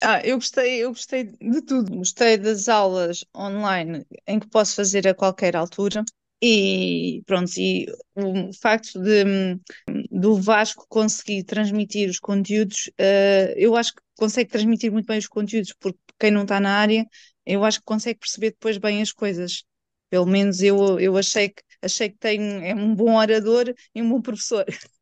Ah, eu gostei, eu gostei de tudo. Gostei das aulas online em que posso fazer a qualquer altura. E pronto, e o facto de, do Vasco conseguir transmitir os conteúdos, uh, eu acho que consegue transmitir muito bem os conteúdos, porque quem não está na área, eu acho que consegue perceber depois bem as coisas. Pelo menos eu, eu achei que achei que tem é um bom orador e um bom professor.